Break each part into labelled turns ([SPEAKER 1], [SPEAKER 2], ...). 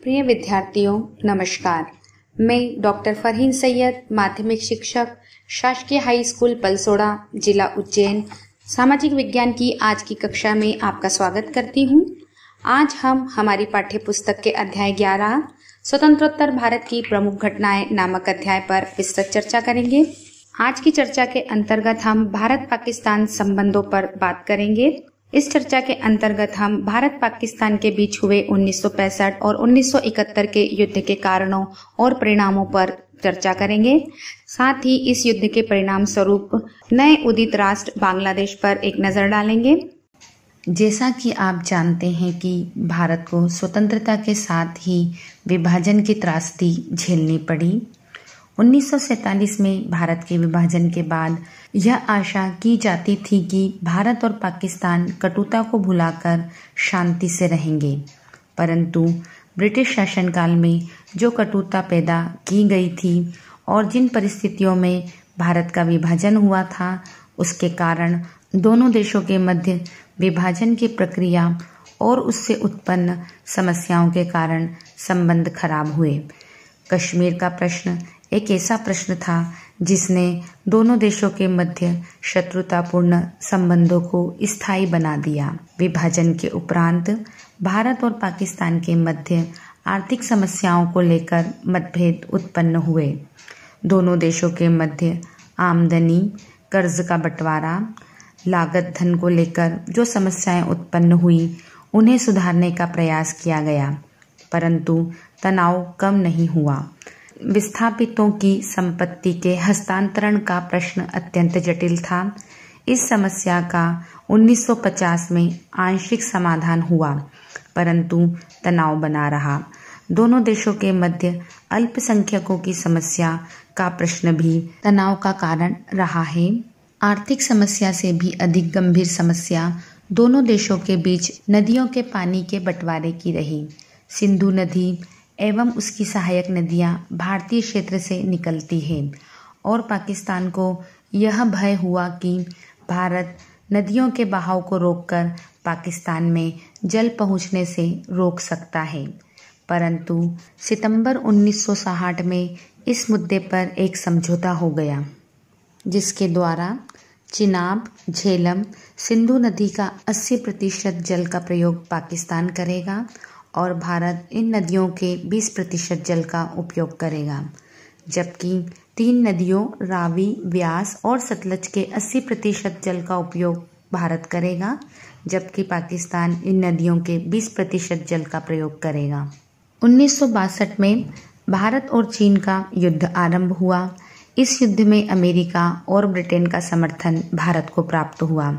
[SPEAKER 1] प्रिय विद्यार्थियों नमस्कार मैं डॉक्टर फरहीन सैयद माध्यमिक शिक्षक शासकीय हाई स्कूल पलसोड़ा जिला उज्जैन सामाजिक विज्ञान की आज की कक्षा में आपका स्वागत करती हूँ आज हम हमारी पाठ्य पुस्तक के अध्याय ग्यारह स्वतंत्रोत्तर भारत की प्रमुख घटनाएं नामक अध्याय पर विस्तृत चर्चा करेंगे आज की चर्चा के अंतर्गत हम भारत पाकिस्तान संबंधों पर बात करेंगे इस चर्चा के अंतर्गत हम भारत पाकिस्तान के बीच हुए 1965 और 1971 के युद्ध के कारणों और परिणामों पर चर्चा करेंगे साथ ही इस युद्ध के परिणाम स्वरूप नए उदित राष्ट्र बांग्लादेश पर एक नजर डालेंगे जैसा कि आप जानते हैं कि भारत को स्वतंत्रता के साथ ही विभाजन की त्रासदी झेलनी पड़ी 1947 में भारत के विभाजन के बाद यह आशा की जाती थी कि भारत और पाकिस्तान कटुता को भुलाकर शांति से रहेंगे परंतु ब्रिटिश शासनकाल में जो कटुता पैदा की गई थी और जिन परिस्थितियों में भारत का विभाजन हुआ था उसके कारण दोनों देशों के मध्य विभाजन की प्रक्रिया और उससे उत्पन्न समस्याओं के कारण संबंध खराब हुए कश्मीर का प्रश्न एक ऐसा प्रश्न था जिसने दोनों देशों के मध्य शत्रुतापूर्ण संबंधों को स्थायी बना दिया विभाजन के उपरांत भारत और पाकिस्तान के मध्य आर्थिक समस्याओं को लेकर मतभेद उत्पन्न हुए दोनों देशों के मध्य आमदनी कर्ज का बंटवारा लागत धन को लेकर जो समस्याएं उत्पन्न हुई उन्हें सुधारने का प्रयास किया गया परंतु तनाव कम नहीं हुआ विस्थापितों की संपत्ति के हस्तांतरण का प्रश्न अत्यंत जटिल था इस समस्या का 1950 में आंशिक समाधान हुआ परंतु तनाव बना रहा दोनों देशों के मध्य अल्पसंख्यकों की समस्या का प्रश्न भी तनाव का कारण रहा है आर्थिक समस्या से भी अधिक गंभीर समस्या दोनों देशों के बीच नदियों के पानी के बंटवारे की रही सिंधु नदी एवं उसकी सहायक नदियां भारतीय क्षेत्र से निकलती है और पाकिस्तान को यह भय हुआ कि भारत नदियों के बहाव को रोककर पाकिस्तान में जल पहुंचने से रोक सकता है परंतु सितंबर 1960 में इस मुद्दे पर एक समझौता हो गया जिसके द्वारा चिनाब झेलम सिंधु नदी का 80 प्रतिशत जल का प्रयोग पाकिस्तान करेगा और भारत इन नदियों के 20 प्रतिशत जल का उपयोग करेगा जबकि तीन नदियों रावी व्यास और सतलज के 80 प्रतिशत जल का उपयोग भारत करेगा जबकि पाकिस्तान इन नदियों के 20 प्रतिशत जल का प्रयोग करेगा उन्नीस में भारत और चीन का युद्ध आरंभ हुआ इस युद्ध में अमेरिका और ब्रिटेन का समर्थन भारत को प्राप्त हुआ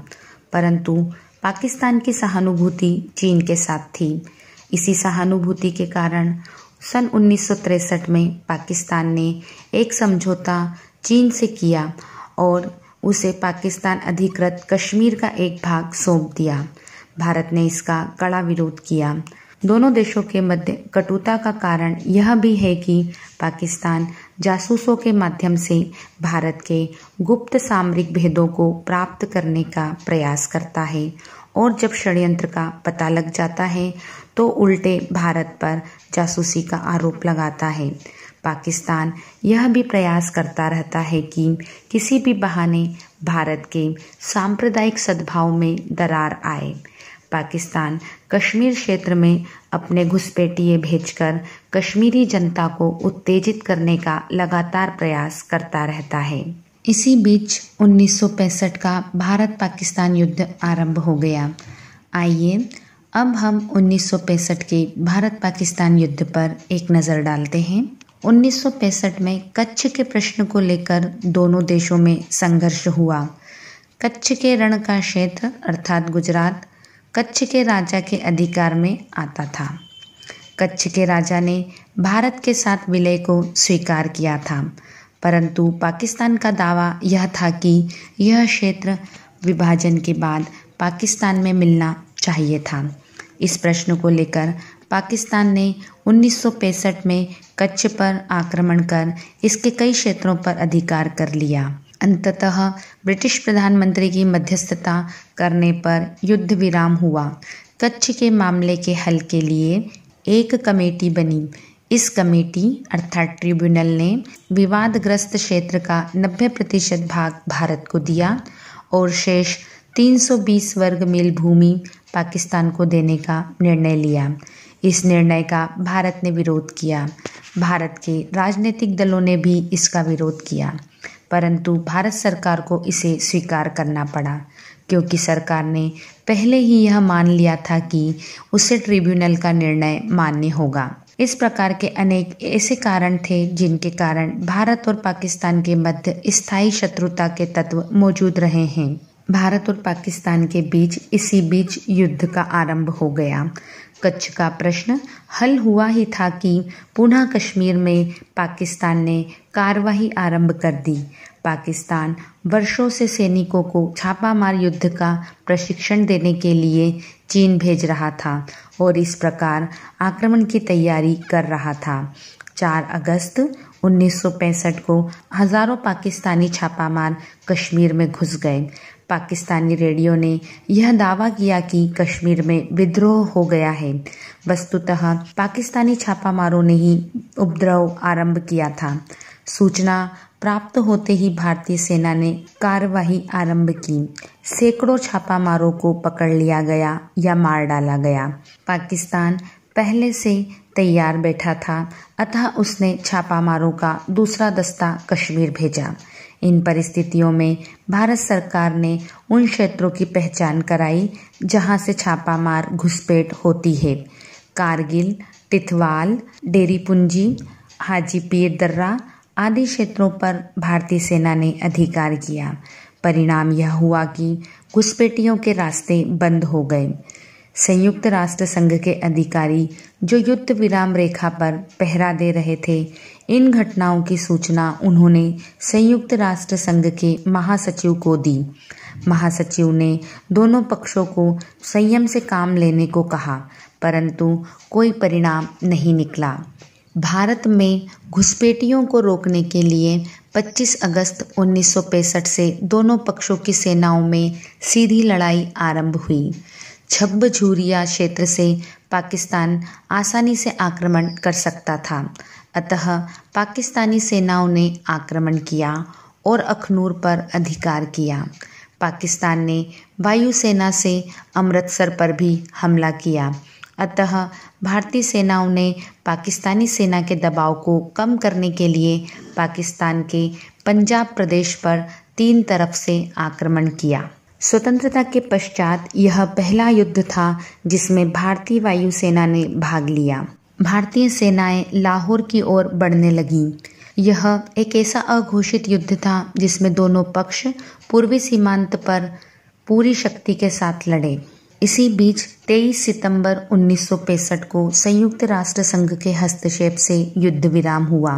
[SPEAKER 1] परंतु पाकिस्तान की सहानुभूति चीन के साथ थी इसी सहानुभूति के कारण सन 1963 में पाकिस्तान ने एक समझौता चीन से किया और उसे पाकिस्तान अधिकृत कश्मीर का एक भाग सौंप दिया भारत ने इसका कड़ा विरोध किया दोनों देशों के मध्य कटुता का कारण यह भी है कि पाकिस्तान जासूसों के माध्यम से भारत के गुप्त सामरिक भेदों को प्राप्त करने का प्रयास करता है और जब षड्यंत्र का पता लग जाता है तो उल्टे भारत पर जासूसी का आरोप लगाता है पाकिस्तान यह भी प्रयास करता रहता है कि किसी भी बहाने भारत के सांप्रदायिक सद्भाव में दरार आए पाकिस्तान कश्मीर क्षेत्र में अपने घुसपैठिए भेजकर कश्मीरी जनता को उत्तेजित करने का लगातार प्रयास करता रहता है इसी बीच 1965 का भारत पाकिस्तान युद्ध आरंभ हो गया आइए अब हम 1965 के भारत पाकिस्तान युद्ध पर एक नज़र डालते हैं 1965 में कच्छ के प्रश्न को लेकर दोनों देशों में संघर्ष हुआ कच्छ के रण का क्षेत्र अर्थात गुजरात कच्छ के राजा के अधिकार में आता था कच्छ के राजा ने भारत के साथ विलय को स्वीकार किया था परंतु पाकिस्तान का दावा यह था कि यह क्षेत्र विभाजन के बाद पाकिस्तान में मिलना चाहिए था इस प्रश्न को लेकर पाकिस्तान ने 1965 में कच्छ पर आक्रमण कर इसके कई क्षेत्रों पर अधिकार कर लिया अंततः ब्रिटिश प्रधानमंत्री की मध्यस्थता करने पर युद्ध विराम हुआ कच्छ के मामले के हल के लिए एक कमेटी बनी इस कमेटी अर्थात ट्रिब्यूनल ने विवादग्रस्त क्षेत्र का 90 प्रतिशत भाग भारत को दिया और शेष 320 वर्ग मील भूमि पाकिस्तान को देने का निर्णय लिया इस निर्णय का भारत ने विरोध किया भारत के राजनीतिक दलों ने भी इसका विरोध किया परंतु भारत सरकार को इसे स्वीकार करना पड़ा क्योंकि सरकार ने पहले ही यह मान लिया था कि उसे ट्रिब्यूनल का निर्णय मान्य होगा इस प्रकार के अनेक ऐसे कारण थे जिनके कारण भारत और पाकिस्तान के मध्य स्थायी शत्रुता के तत्व मौजूद रहे हैं भारत और पाकिस्तान के बीच इसी बीच युद्ध का आरंभ हो गया कच्छ का प्रश्न हल हुआ ही था कि पुनः कश्मीर में पाकिस्तान ने कार्रवाई आरंभ कर दी पाकिस्तान वर्षों से सैनिकों को छापामार युद्ध का प्रशिक्षण देने के लिए चीन भेज रहा था और इस प्रकार आक्रमण की तैयारी कर रहा था 4 अगस्त 1965 को हजारों पाकिस्तानी छापामार कश्मीर में घुस गए पाकिस्तानी रेडियो ने यह दावा किया कि कश्मीर में विद्रोह हो गया है वस्तुतः पाकिस्तानी छापामारों ने ही उपद्रव आरंभ किया था सूचना प्राप्त होते ही भारतीय सेना ने कार्रवाई आरंभ की सैकड़ों छापामारों को पकड़ लिया गया या मार डाला गया पाकिस्तान पहले से तैयार बैठा था अतः उसने छापामारों का दूसरा दस्ता कश्मीर भेजा इन परिस्थितियों में भारत सरकार ने उन क्षेत्रों की पहचान कराई जहां से छापामार घुसपैठ होती है कारगिल तिथवाल डेरीपुंजी हाजीपीर दर्रा आदि क्षेत्रों पर भारतीय सेना ने अधिकार किया परिणाम यह हुआ कि घुसपैठियों के रास्ते बंद हो गए संयुक्त राष्ट्र संघ के अधिकारी जो युद्ध विराम रेखा पर पहरा दे रहे थे इन घटनाओं की सूचना उन्होंने संयुक्त राष्ट्र संघ के महासचिव को दी महासचिव ने दोनों पक्षों को संयम से काम लेने को कहा परंतु कोई परिणाम नहीं निकला भारत में घुसपैठियों को रोकने के लिए 25 अगस्त उन्नीस से दोनों पक्षों की सेनाओं में सीधी लड़ाई आरंभ हुई छब झूरिया क्षेत्र से पाकिस्तान आसानी से आक्रमण कर सकता था अतः पाकिस्तानी सेनाओं ने आक्रमण किया और अखनूर पर अधिकार किया पाकिस्तान ने वायुसेना से अमृतसर पर भी हमला किया अतः भारतीय सेनाओं ने पाकिस्तानी सेना के दबाव को कम करने के लिए पाकिस्तान के पंजाब प्रदेश पर तीन तरफ से आक्रमण किया स्वतंत्रता के पश्चात यह पहला युद्ध था जिसमें भारतीय वायुसेना ने भाग लिया भारतीय सेनाएं लाहौर की ओर बढ़ने लगीं यह एक ऐसा अघोषित युद्ध था जिसमें दोनों पक्ष पूर्वी सीमांत पर पूरी शक्ति के साथ लड़े इसी बीच 23 सितंबर उन्नीस को संयुक्त राष्ट्र संघ के हस्तक्षेप से युद्ध विराम हुआ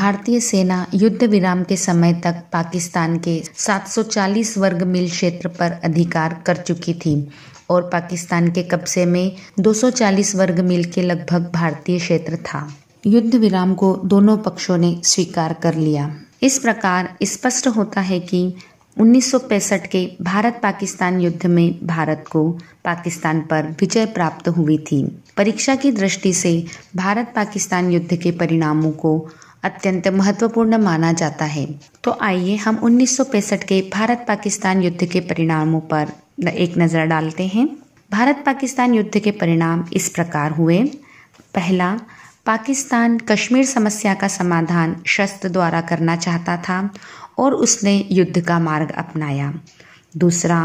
[SPEAKER 1] भारतीय सेना युद्ध विराम के समय तक पाकिस्तान के 740 वर्ग मील क्षेत्र पर अधिकार कर चुकी थी और पाकिस्तान के कब्जे में 240 वर्ग मील के लगभग भारतीय क्षेत्र था युद्ध विराम को दोनों पक्षों ने स्वीकार कर लिया इस प्रकार स्पष्ट होता है कि 1965 के भारत पाकिस्तान युद्ध में भारत को पाकिस्तान पर विजय प्राप्त हुई थी परीक्षा की दृष्टि से भारत पाकिस्तान युद्ध के परिणामों को अत्यंत महत्वपूर्ण माना जाता है तो आइए हम 1965 के भारत पाकिस्तान युद्ध के परिणामों पर एक नज़र डालते हैं भारत पाकिस्तान युद्ध के परिणाम इस प्रकार हुए पहला पाकिस्तान कश्मीर समस्या का समाधान शस्त्र द्वारा करना चाहता था और उसने युद्ध का मार्ग अपनाया दूसरा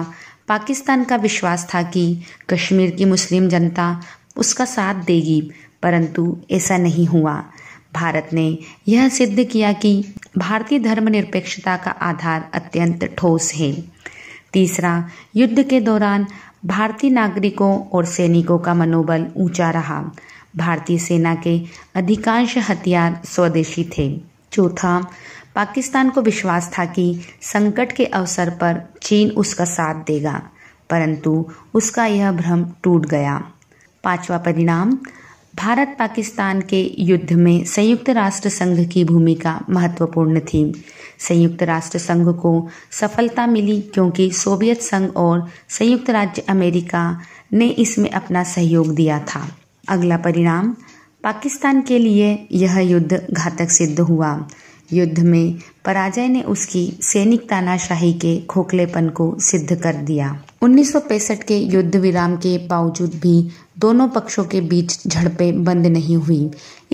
[SPEAKER 1] पाकिस्तान का विश्वास था कि कश्मीर की मुस्लिम जनता उसका साथ देगी परंतु ऐसा नहीं हुआ भारत ने यह सिद्ध किया कि भारतीय धर्मनिरपेक्षता का आधार अत्यंत ठोस है तीसरा युद्ध के दौरान भारतीय नागरिकों और सैनिकों का मनोबल ऊंचा रहा भारतीय सेना के अधिकांश हथियार स्वदेशी थे चौथा पाकिस्तान को विश्वास था कि संकट के अवसर पर चीन उसका साथ देगा परंतु उसका यह भ्रम टूट गया पांचवा परिणाम भारत पाकिस्तान के युद्ध में संयुक्त राष्ट्र संघ की भूमिका महत्वपूर्ण थी संयुक्त राष्ट्र संघ को सफलता मिली क्योंकि सोवियत संघ और संयुक्त राज्य अमेरिका ने इसमें अपना सहयोग दिया था अगला परिणाम पाकिस्तान के लिए यह युद्ध घातक सिद्ध हुआ युद्ध में पराजय ने उसकी सैनिक तानाशाही के खोखलेपन को सिद्ध कर दिया 1965 के युद्ध विराम के बावजूद भी दोनों पक्षों के बीच झड़पें बंद नहीं हुई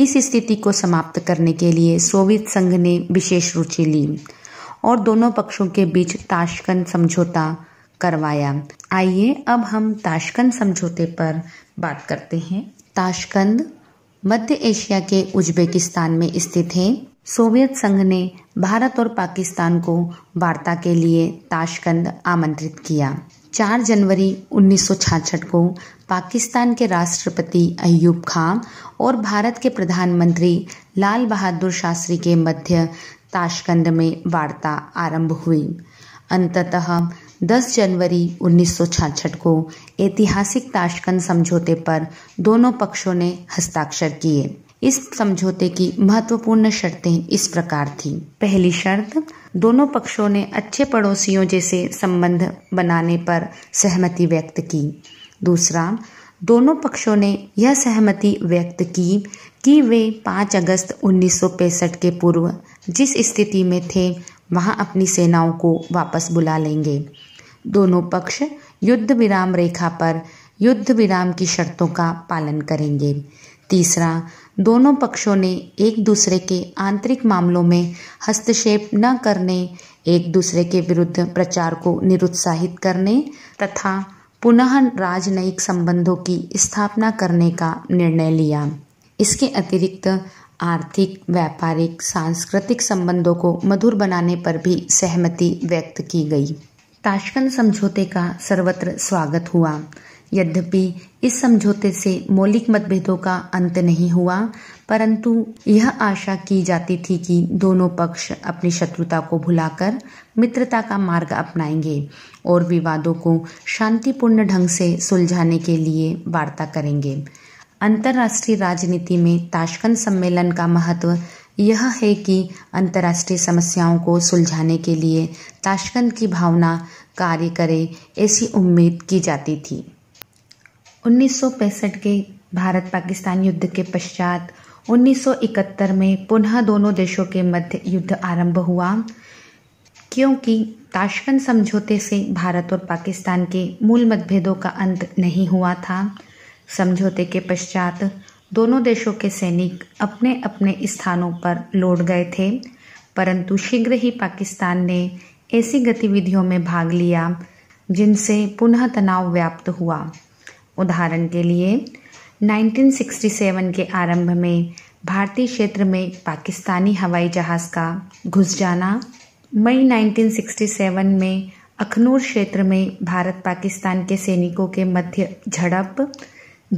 [SPEAKER 1] इस स्थिति को समाप्त करने के लिए सोवियत संघ ने विशेष रुचि ली और दोनों पक्षों के बीच ताशकन समझौता करवाया आइए अब हम ताशकंद समझौते पर बात करते हैं ताशकंद मध्य एशिया के उज्बेकिस्तान में स्थित है सोवियत संघ ने भारत और पाकिस्तान को वार्ता के लिए ताशकंद आमंत्रित किया 4 जनवरी 1966 को पाकिस्तान के राष्ट्रपति अयूब खान और भारत के प्रधानमंत्री लाल बहादुर शास्त्री के मध्य ताशकंद में वार्ता आरंभ हुई अंततः 10 जनवरी 1966 को ऐतिहासिक ताशकंद समझौते पर दोनों पक्षों ने हस्ताक्षर किए इस समझौते की महत्वपूर्ण शर्तें इस प्रकार थीं। पहली शर्त दोनों पक्षों ने अच्छे पड़ोसियों जैसे संबंध बनाने पर सहमति व्यक्त की दूसरा दोनों पक्षों ने यह सहमति व्यक्त की कि वे 5 अगस्त उन्नीस के पूर्व जिस स्थिति में थे वहां अपनी सेनाओं को वापस बुला लेंगे दोनों पक्ष युद्ध विराम रेखा पर युद्ध विराम की शर्तों का पालन करेंगे तीसरा दोनों पक्षों ने एक दूसरे के आंतरिक मामलों में हस्तक्षेप न करने एक दूसरे के विरुद्ध प्रचार को निरुत्साहित करने तथा पुनः राजनयिक संबंधों की स्थापना करने का निर्णय लिया इसके अतिरिक्त आर्थिक व्यापारिक सांस्कृतिक संबंधों को मधुर बनाने पर भी सहमति व्यक्त की गई ताशकंद समझौते का सर्वत्र स्वागत हुआ यद्यपि इस समझौते से मौलिक मतभेदों का अंत नहीं हुआ परंतु यह आशा की जाती थी कि दोनों पक्ष अपनी शत्रुता को भुलाकर मित्रता का मार्ग अपनाएंगे और विवादों को शांतिपूर्ण ढंग से सुलझाने के लिए वार्ता करेंगे अंतर्राष्ट्रीय राजनीति में ताशकंद सम्मेलन का महत्व यह है कि अंतर्राष्ट्रीय समस्याओं को सुलझाने के लिए ताशकंद की भावना कार्य करे ऐसी उम्मीद की जाती थी उन्नीस के भारत पाकिस्तान युद्ध के पश्चात 1971 में पुनः दोनों देशों के मध्य युद्ध आरंभ हुआ क्योंकि ताशकंद समझौते से भारत और पाकिस्तान के मूल मतभेदों का अंत नहीं हुआ था समझौते के पश्चात दोनों देशों के सैनिक अपने अपने स्थानों पर लौट गए थे परंतु शीघ्र ही पाकिस्तान ने ऐसी गतिविधियों में भाग लिया जिनसे पुनः तनाव व्याप्त हुआ उदाहरण के लिए 1967 के आरंभ में भारतीय क्षेत्र में पाकिस्तानी हवाई जहाज़ का घुस जाना मई 1967 में अखनूर क्षेत्र में भारत पाकिस्तान के सैनिकों के मध्य झड़प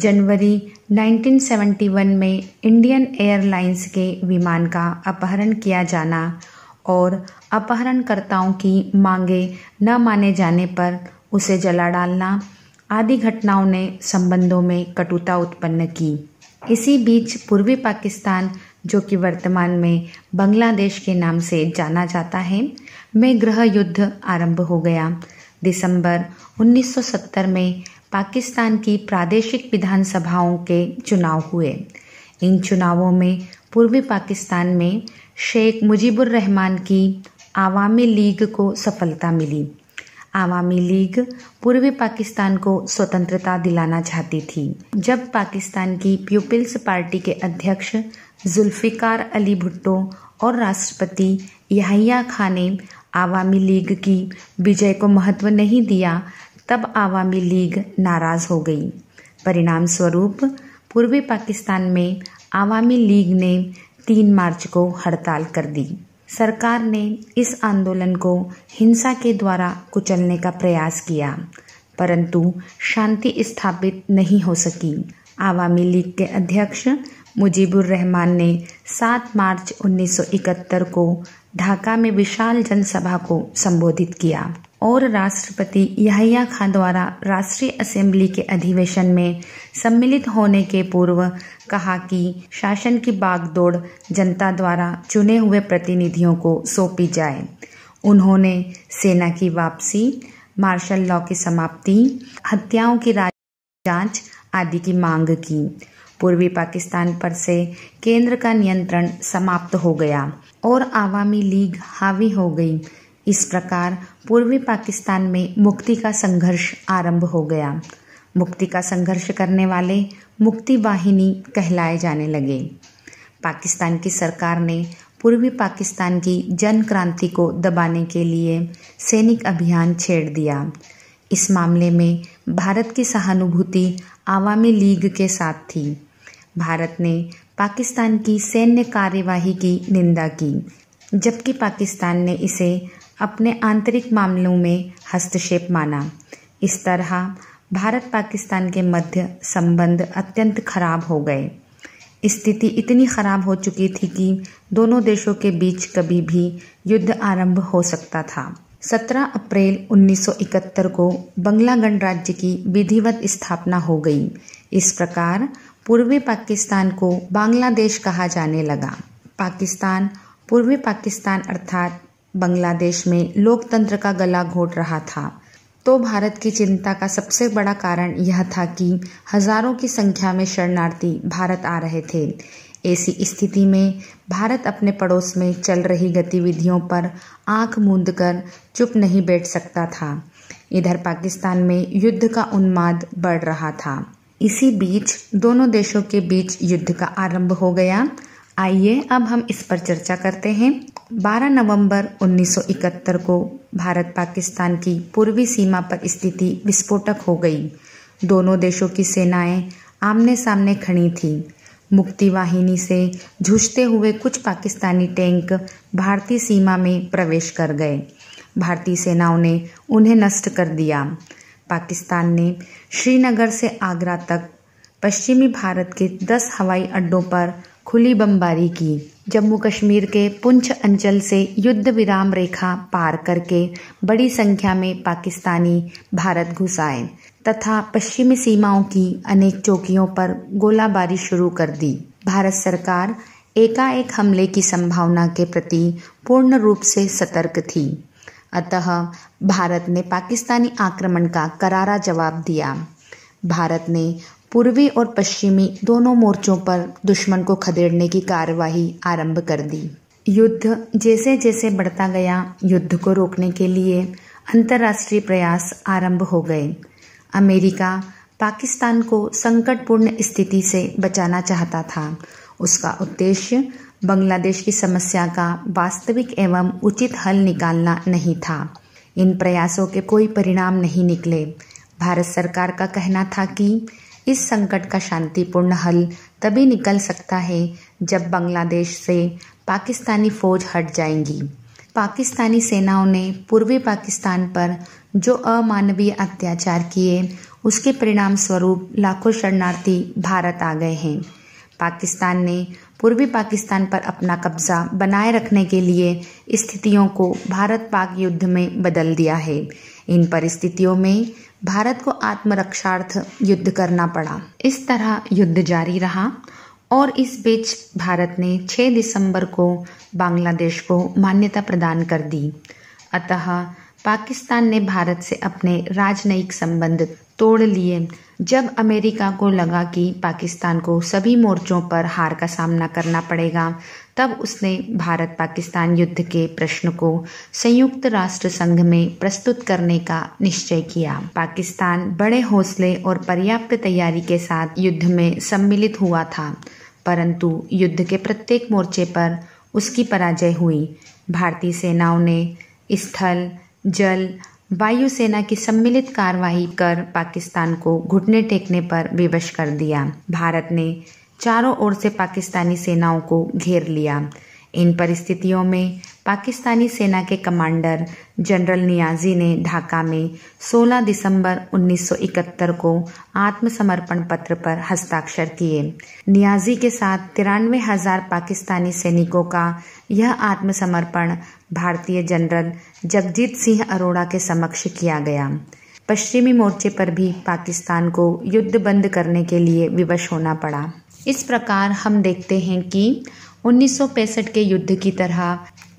[SPEAKER 1] जनवरी 1971 में इंडियन एयरलाइंस के विमान का अपहरण किया जाना और अपहरणकर्ताओं की मांगे न माने जाने पर उसे जला डालना आदि घटनाओं ने संबंधों में कटुता उत्पन्न की इसी बीच पूर्वी पाकिस्तान जो कि वर्तमान में बांग्लादेश के नाम से जाना जाता है में गृह युद्ध आरंभ हो गया दिसंबर 1970 में पाकिस्तान की प्रादेशिक विधानसभाओं के चुनाव हुए इन चुनावों में पूर्वी पाकिस्तान में शेख मुजीबुर रहमान की आवामी लीग को सफलता मिली आवामी लीग पूर्वी पाकिस्तान को स्वतंत्रता दिलाना चाहती थी जब पाकिस्तान की पीपल्स पार्टी के अध्यक्ष जुल्फिकार अली भुट्टो और राष्ट्रपति यहिया खान ने आवामी लीग की विजय को महत्व नहीं दिया तब आवामी लीग नाराज हो गई परिणाम स्वरूप पूर्वी पाकिस्तान में आवामी लीग ने तीन मार्च को हड़ताल कर दी सरकार ने इस आंदोलन को हिंसा के द्वारा कुचलने का प्रयास किया परंतु शांति स्थापित नहीं हो सकी आवामी लीग के अध्यक्ष मुजीबुर रहमान ने 7 मार्च 1971 को ढाका में विशाल जनसभा को संबोधित किया और राष्ट्रपति यहिया खान द्वारा राष्ट्रीय असेंबली के अधिवेशन में सम्मिलित होने के पूर्व कहा कि शासन की बागडोर जनता द्वारा चुने हुए प्रतिनिधियों को सौंपी जाए उन्होंने सेना की वापसी मार्शल लॉ की समाप्ति हत्याओं की जांच आदि की मांग की पूर्वी पाकिस्तान पर से केंद्र का नियंत्रण समाप्त हो गया और आवामी लीग हावी हो गई इस प्रकार पूर्वी पाकिस्तान में मुक्ति का संघर्ष आरंभ हो गया मुक्ति का संघर्ष करने वाले मुक्ति वाहिनी कहलाए जाने लगे पाकिस्तान की सरकार ने पूर्वी पाकिस्तान की जन क्रांति को दबाने के लिए सैनिक अभियान छेड़ दिया इस मामले में भारत की सहानुभूति आवामी लीग के साथ थी भारत ने पाकिस्तान की सैन्य कार्यवाही की निंदा की जबकि पाकिस्तान ने इसे अपने आंतरिक मामलों में हस्तक्षेप माना इस तरह भारत पाकिस्तान के मध्य संबंध अत्यंत खराब हो गए स्थिति इतनी खराब हो चुकी थी कि दोनों देशों के बीच कभी भी युद्ध आरंभ हो सकता था 17 अप्रैल 1971 को बंगला गणराज्य की विधिवत स्थापना हो गई इस प्रकार पूर्वी पाकिस्तान को बांग्लादेश कहा जाने लगा पाकिस्तान पूर्वी पाकिस्तान अर्थात बांग्लादेश में लोकतंत्र का गला घोट रहा था तो भारत की चिंता का सबसे बड़ा कारण यह था कि हजारों की संख्या में शरणार्थी भारत आ रहे थे ऐसी स्थिति में भारत अपने पड़ोस में चल रही गतिविधियों पर आंख मूंद कर चुप नहीं बैठ सकता था इधर पाकिस्तान में युद्ध का उन्माद बढ़ रहा था इसी बीच दोनों देशों के बीच युद्ध का आरंभ हो गया आइए अब हम इस पर चर्चा करते हैं 12 नवंबर 1971 को भारत पाकिस्तान की पूर्वी सीमा पर स्थिति विस्फोटक हो गई दोनों देशों की सेनाएं आमने सामने खड़ी थी मुक्ति वाहिनी से झूझते हुए कुछ पाकिस्तानी टैंक भारतीय सीमा में प्रवेश कर गए भारतीय सेनाओं ने उन्हें नष्ट कर दिया पाकिस्तान ने श्रीनगर से आगरा तक पश्चिमी भारत के 10 हवाई अड्डों पर खुली बमबारी की जम्मू कश्मीर के पुंछ अंचल से युद्ध विराम रेखा पार करके बड़ी संख्या में पाकिस्तानी भारत घुस आए तथा पश्चिमी सीमाओं की अनेक चौकियों पर गोलाबारी शुरू कर दी भारत सरकार एकाएक हमले की संभावना के प्रति पूर्ण रूप से सतर्क थी अतः भारत ने पाकिस्तानी आक्रमण का करारा जवाब दिया भारत ने पूर्वी और पश्चिमी दोनों मोर्चों पर दुश्मन को खदेड़ने की कार्यवाही आरंभ कर दी युद्ध जैसे जैसे बढ़ता गया युद्ध को रोकने के लिए अंतर्राष्ट्रीय प्रयास आरंभ हो गए अमेरिका पाकिस्तान को संकटपूर्ण स्थिति से बचाना चाहता था उसका उद्देश्य बांग्लादेश की समस्या का वास्तविक एवं उचित हल निकालना नहीं था इन प्रयासों के कोई परिणाम नहीं निकले भारत सरकार का कहना था कि इस संकट का शांतिपूर्ण हल तभी निकल सकता है जब बांग्लादेश से पाकिस्तानी फौज हट जाएंगी पाकिस्तानी सेनाओं ने पूर्वी पाकिस्तान पर जो अमानवीय अत्याचार किए उसके परिणाम स्वरूप लाखों शरणार्थी भारत आ गए हैं पाकिस्तान ने पूर्वी पाकिस्तान पर अपना कब्जा बनाए रखने के लिए स्थितियों को भारत पाक युद्ध में बदल दिया है इन परिस्थितियों में भारत को आत्मरक्षार्थ युद्ध करना पड़ा इस तरह युद्ध जारी रहा और इस बीच भारत ने 6 दिसंबर को बांग्लादेश को मान्यता प्रदान कर दी अतः पाकिस्तान ने भारत से अपने राजनयिक संबंध तोड़ लिए जब अमेरिका को लगा कि पाकिस्तान को सभी मोर्चों पर हार का सामना करना पड़ेगा तब उसने भारत पाकिस्तान युद्ध के प्रश्न को संयुक्त राष्ट्र संघ में प्रस्तुत करने का निश्चय किया पाकिस्तान बड़े हौसले और पर्याप्त तैयारी के साथ युद्ध में सम्मिलित हुआ था परंतु युद्ध के प्रत्येक मोर्चे पर उसकी पराजय हुई भारतीय सेनाओं ने स्थल जल वायुसेना की सम्मिलित कार्रवाई कर पाकिस्तान को घुटने टेकने पर विवश कर दिया भारत ने चारों ओर से पाकिस्तानी सेनाओं को घेर लिया इन परिस्थितियों में पाकिस्तानी सेना के कमांडर जनरल नियाजी ने ढाका में 16 दिसंबर 1971 को आत्मसमर्पण पत्र पर हस्ताक्षर किए नियाजी के साथ तिरानवे हजार पाकिस्तानी सैनिकों का यह आत्मसमर्पण भारतीय जनरल जगजीत सिंह अरोड़ा के समक्ष किया गया पश्चिमी मोर्चे पर भी पाकिस्तान को युद्ध बंद करने के लिए विवश होना पड़ा इस प्रकार हम देखते हैं कि उन्नीस के युद्ध की तरह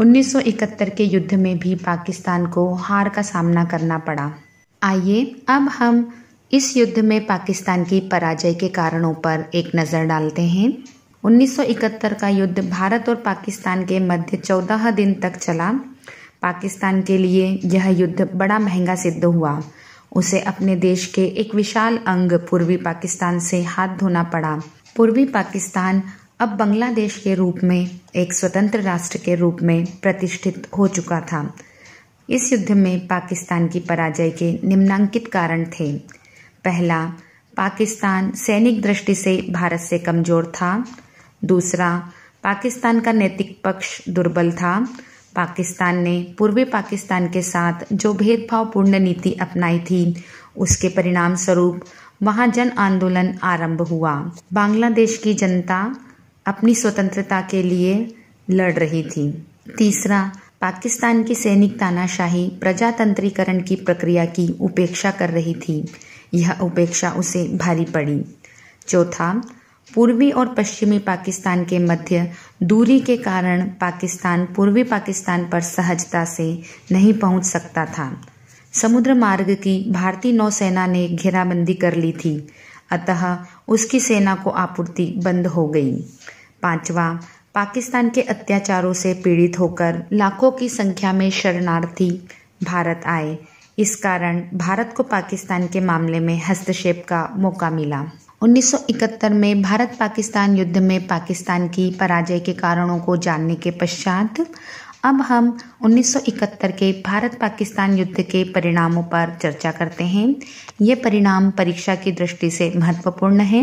[SPEAKER 1] 1971 के युद्ध में भी पाकिस्तान को हार का सामना करना पड़ा आइए अब हम इस युद्ध में पाकिस्तान की पराजय के कारणों पर एक नज़र डालते हैं 1971 का युद्ध भारत और पाकिस्तान के मध्य 14 दिन तक चला पाकिस्तान के लिए यह युद्ध बड़ा महंगा सिद्ध हुआ उसे अपने देश के एक विशाल अंग पूर्वी पाकिस्तान से हाथ धोना पड़ा पूर्वी पाकिस्तान अब बांग्लादेश के रूप में एक स्वतंत्र राष्ट्र के रूप में प्रतिष्ठित हो चुका था इस युद्ध में पाकिस्तान की पराजय के निम्नांकित कारण थे पहला पाकिस्तान सैनिक दृष्टि से भारत से कमजोर था दूसरा पाकिस्तान का नैतिक पक्ष दुर्बल था पाकिस्तान ने पूर्वी पाकिस्तान के साथ जो भेदभावपूर्ण नीति अपनाई थी उसके परिणाम स्वरूप वहां जन आंदोलन आरंभ हुआ बांग्लादेश की जनता अपनी स्वतंत्रता के लिए लड़ रही थी तीसरा पाकिस्तान की सैनिक तानाशाही प्रजातंत्रीकरण की प्रक्रिया की उपेक्षा कर रही थी यह उपेक्षा उसे भारी पड़ी चौथा पूर्वी और पश्चिमी पाकिस्तान के मध्य दूरी के कारण पाकिस्तान पूर्वी पाकिस्तान पर सहजता से नहीं पहुंच सकता था समुद्र मार्ग की भारतीय नौसेना ने घेराबंदी कर ली थी अतः उसकी सेना को आपूर्ति बंद हो गई पांचवा पाकिस्तान के अत्याचारों से पीड़ित होकर लाखों की संख्या में शरणार्थी भारत आए इस कारण भारत को पाकिस्तान के मामले में हस्तक्षेप का मौका मिला 1971 में भारत पाकिस्तान युद्ध में पाकिस्तान की पराजय के कारणों को जानने के पश्चात अब हम 1971 के भारत पाकिस्तान युद्ध के परिणामों पर चर्चा करते हैं ये परिणाम परीक्षा की दृष्टि से महत्वपूर्ण है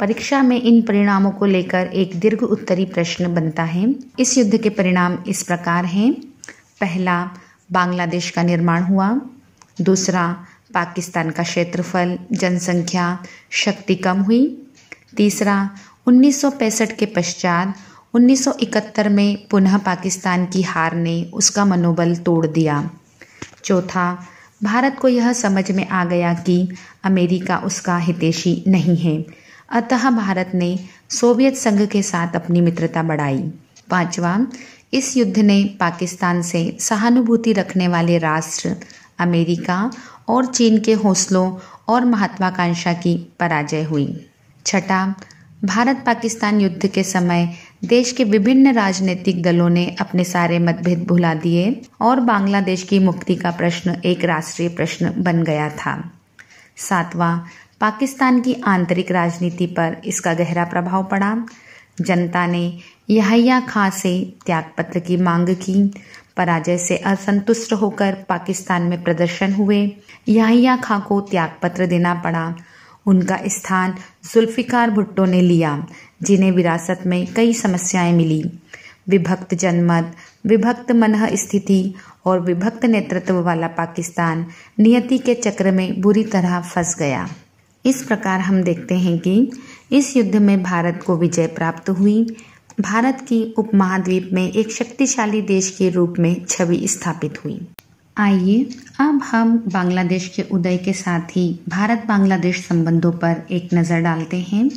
[SPEAKER 1] परीक्षा में इन परिणामों को लेकर एक दीर्घ उत्तरी प्रश्न बनता है इस युद्ध के परिणाम इस प्रकार हैं पहला बांग्लादेश का निर्माण हुआ दूसरा पाकिस्तान का क्षेत्रफल जनसंख्या शक्ति कम हुई तीसरा 1965 के पश्चात 1971 में पुनः पाकिस्तान की हार ने उसका मनोबल तोड़ दिया चौथा भारत को यह समझ में आ गया कि अमेरिका उसका हितेशी नहीं है अतः भारत ने सोवियत संघ के साथ अपनी मित्रता बढ़ाई पांचवा इस युद्ध ने पाकिस्तान से सहानुभूति रखने वाले राष्ट्र अमेरिका और चीन के हौसलों और महत्वाकांक्षा की पराजय हुई छठा भारत पाकिस्तान युद्ध के समय देश के विभिन्न राजनीतिक दलों ने अपने सारे मतभेद भुला दिए और बांग्लादेश की मुक्ति का प्रश्न एक राष्ट्रीय प्रश्न बन गया था सातवां पाकिस्तान की आंतरिक राजनीति पर इसका गहरा प्रभाव पड़ा जनता ने यहाया खां से त्यागपत्र की मांग की पराजय से असंतुष्ट होकर पाकिस्तान में प्रदर्शन हुए यहाया खां को त्यागपत्र देना पड़ा उनका स्थान जुल्फिकार भुट्टो ने लिया जिन्हें विरासत में कई समस्याएं मिली विभक्त जनमत विभक्त मनह स्थिति और विभक्त नेतृत्व वाला पाकिस्तान नियति के चक्र में बुरी तरह फंस गया इस प्रकार हम देखते हैं कि इस युद्ध में भारत को विजय प्राप्त हुई भारत की उपमहाद्वीप में एक शक्तिशाली देश के रूप में छवि स्थापित हुई आइए अब हम बांग्लादेश के उदय के साथ ही भारत बांग्लादेश संबंधों पर एक नज़र डालते हैं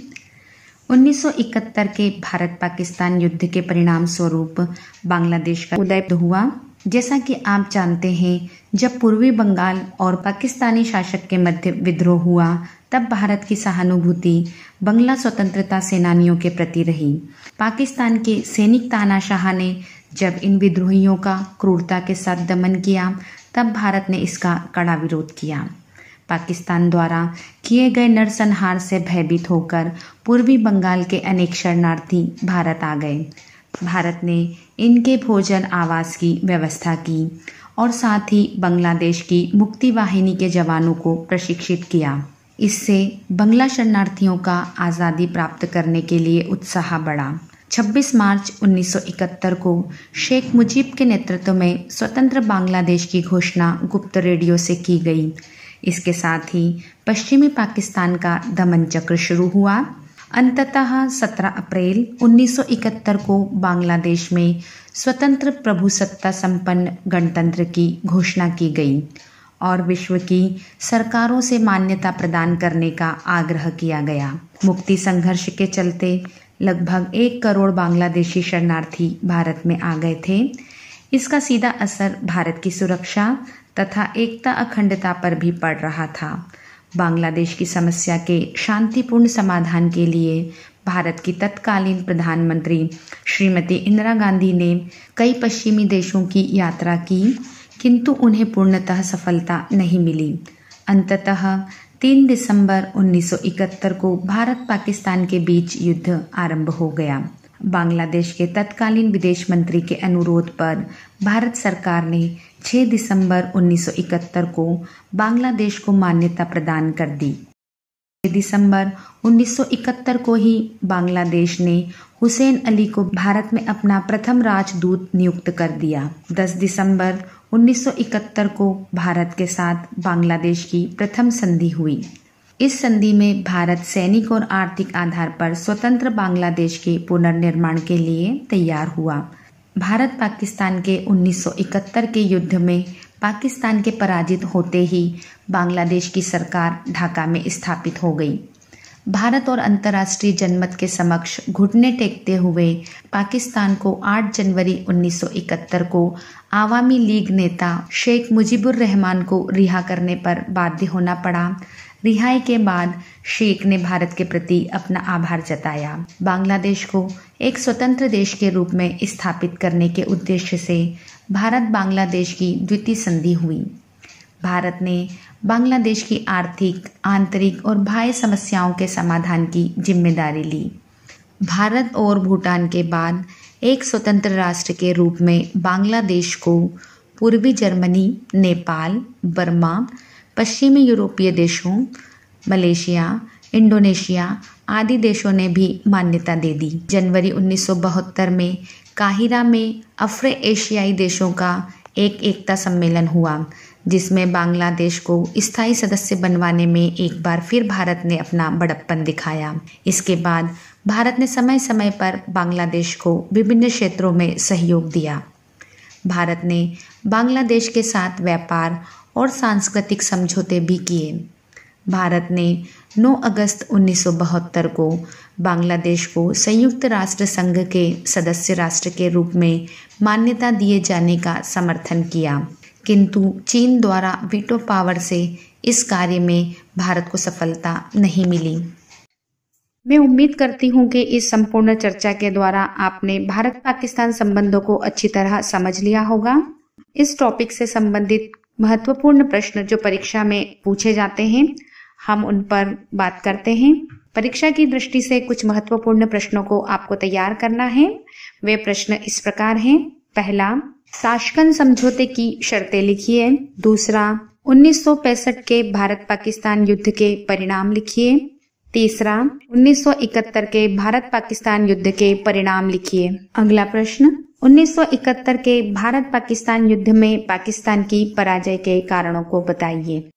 [SPEAKER 1] 1971 के भारत पाकिस्तान युद्ध के परिणाम स्वरूप बांग्लादेश का उदय हुआ जैसा कि आप जानते हैं जब पूर्वी बंगाल और पाकिस्तानी शासक के मध्य विद्रोह हुआ तब भारत की सहानुभूति बंगला स्वतंत्रता सेनानियों के प्रति रही पाकिस्तान के सैनिक तानाशाह ने जब इन विद्रोहियों का क्रूरता के साथ दमन किया तब भारत ने इसका कड़ा विरोध किया पाकिस्तान द्वारा किए गए नरसंहार से भयभीत होकर पूर्वी बंगाल के अनेक शरणार्थी भारत आ गए भारत ने इनके भोजन आवास की व्यवस्था की और साथ ही बांग्लादेश की मुक्ति वाहिनी के जवानों को प्रशिक्षित किया इससे बंगला शरणार्थियों का आज़ादी प्राप्त करने के लिए उत्साह बढ़ा 26 मार्च 1971 को शेख मुजीब के नेतृत्व में स्वतंत्र बांग्लादेश की घोषणा गुप्त रेडियो से की गई इसके साथ ही पश्चिमी पाकिस्तान का दमन चक्र शुरू हुआ अंततः 17 अप्रैल 1971 को बांग्लादेश में स्वतंत्र प्रभुसत्ता संपन्न गणतंत्र की घोषणा की गई और विश्व की सरकारों से मान्यता प्रदान करने का आग्रह किया गया मुक्ति संघर्ष के चलते लगभग एक करोड़ बांग्लादेशी शरणार्थी भारत में आ गए थे इसका सीधा असर भारत की सुरक्षा तथा एकता अखंडता पर भी पड़ रहा था बांग्लादेश की समस्या के शांतिपूर्ण समाधान के लिए भारत की तत्कालीन प्रधानमंत्री श्रीमती इंदिरा गांधी ने कई पश्चिमी देशों की यात्रा की किंतु उन्हें पूर्णतः सफलता नहीं मिली अंततः 3 दिसंबर 1971 को भारत पाकिस्तान के बीच युद्ध आरंभ हो गया बांग्लादेश के तत्कालीन विदेश मंत्री के अनुरोध पर भारत सरकार ने 6 दिसंबर 1971 को बांग्लादेश को मान्यता प्रदान कर दी दिसंबर 1971 को ही बांग्लादेश ने हुसैन अली को भारत में अपना प्रथम राजदूत नियुक्त कर दिया 10 दिसंबर 1971 को भारत के साथ बांग्लादेश की प्रथम संधि हुई इस संधि में भारत सैनिक और आर्थिक आधार पर स्वतंत्र बांग्लादेश के पुनर्निर्माण के लिए तैयार हुआ भारत पाकिस्तान के 1971 के युद्ध में पाकिस्तान के पराजित होते ही बांग्लादेश की सरकार ढाका में स्थापित हो गई भारत और अंतर्राष्ट्रीय जनमत के समक्ष घुटने टेकते हुए पाकिस्तान को 8 जनवरी 1971 को आवामी लीग नेता शेख मुजीबुर रहमान को रिहा करने पर बाध्य होना पड़ा रिहाई के बाद शेख ने भारत के प्रति अपना आभार जताया बांग्लादेश को एक स्वतंत्र देश के रूप में स्थापित करने के उद्देश्य से भारत बांग्लादेश की द्वितीय संधि हुई भारत ने बांग्लादेश की आर्थिक आंतरिक और बाह्य समस्याओं के समाधान की जिम्मेदारी ली भारत और भूटान के बाद एक स्वतंत्र राष्ट्र के रूप में बांग्लादेश को पूर्वी जर्मनी नेपाल बर्मा पश्चिमी यूरोपीय देशों मलेशिया इंडोनेशिया आदि देशों ने भी मान्यता दे दी जनवरी 1972 में काहिरा में अफ्र एशियाई देशों का एक एकता सम्मेलन हुआ जिसमें बांग्लादेश को स्थायी सदस्य बनवाने में एक बार फिर भारत ने अपना बड़प्पन दिखाया इसके बाद भारत ने समय समय पर बांग्लादेश को विभिन्न क्षेत्रों में सहयोग दिया भारत ने बांग्लादेश के साथ व्यापार और सांस्कृतिक समझौते भी किए भारत ने 9 अगस्त उन्नीस को बांग्लादेश को संयुक्त राष्ट्र संघ के सदस्य राष्ट्र के रूप में मान्यता दिए जाने का समर्थन किया किंतु चीन द्वारा वीटो पावर से इस कार्य में भारत को सफलता नहीं मिली मैं उम्मीद करती हूँ कि इस संपूर्ण चर्चा के द्वारा आपने भारत पाकिस्तान संबंधों को अच्छी तरह समझ लिया होगा इस टॉपिक से संबंधित महत्वपूर्ण प्रश्न जो परीक्षा में पूछे जाते हैं हम उन पर बात करते हैं परीक्षा की दृष्टि से कुछ महत्वपूर्ण प्रश्नों को आपको तैयार करना है वे प्रश्न इस प्रकार हैं पहला साशकन समझौते की शर्तें लिखिए दूसरा 1965 के भारत पाकिस्तान युद्ध के परिणाम लिखिए तीसरा 1971 के भारत पाकिस्तान युद्ध के परिणाम लिखिए अगला प्रश्न 1971 के भारत पाकिस्तान युद्ध में पाकिस्तान की पराजय के कारणों को बताइए